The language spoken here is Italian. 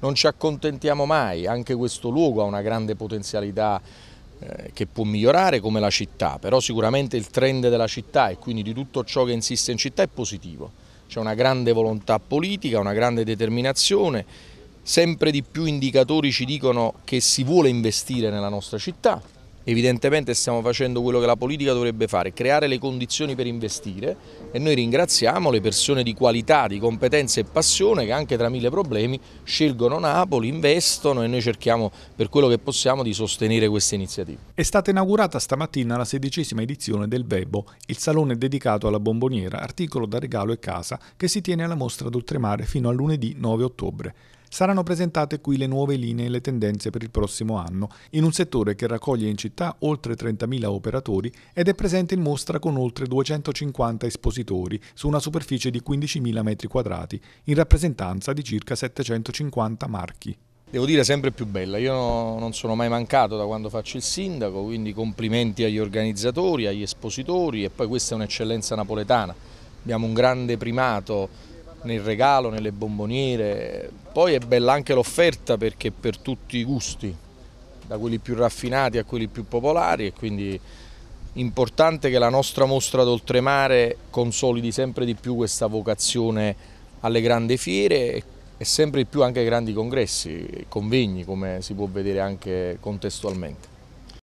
non ci accontentiamo mai, anche questo luogo ha una grande potenzialità eh, che può migliorare come la città, però sicuramente il trend della città e quindi di tutto ciò che insiste in città è positivo. C'è una grande volontà politica, una grande determinazione, sempre di più indicatori ci dicono che si vuole investire nella nostra città, evidentemente stiamo facendo quello che la politica dovrebbe fare, creare le condizioni per investire e noi ringraziamo le persone di qualità, di competenza e passione che anche tra mille problemi scelgono Napoli, investono e noi cerchiamo per quello che possiamo di sostenere queste iniziative. È stata inaugurata stamattina la sedicesima edizione del Vebo, il salone dedicato alla bomboniera, articolo da regalo e casa che si tiene alla mostra d'oltremare fino a lunedì 9 ottobre saranno presentate qui le nuove linee e le tendenze per il prossimo anno, in un settore che raccoglie in città oltre 30.000 operatori ed è presente in mostra con oltre 250 espositori su una superficie di 15.000 m2, in rappresentanza di circa 750 marchi. Devo dire sempre più bella, io non sono mai mancato da quando faccio il sindaco, quindi complimenti agli organizzatori, agli espositori e poi questa è un'eccellenza napoletana. Abbiamo un grande primato nel regalo, nelle bomboniere. Poi è bella anche l'offerta perché per tutti i gusti, da quelli più raffinati a quelli più popolari e quindi importante che la nostra mostra d'oltremare consolidi sempre di più questa vocazione alle grandi fiere e sempre di più anche ai grandi congressi, convegni come si può vedere anche contestualmente.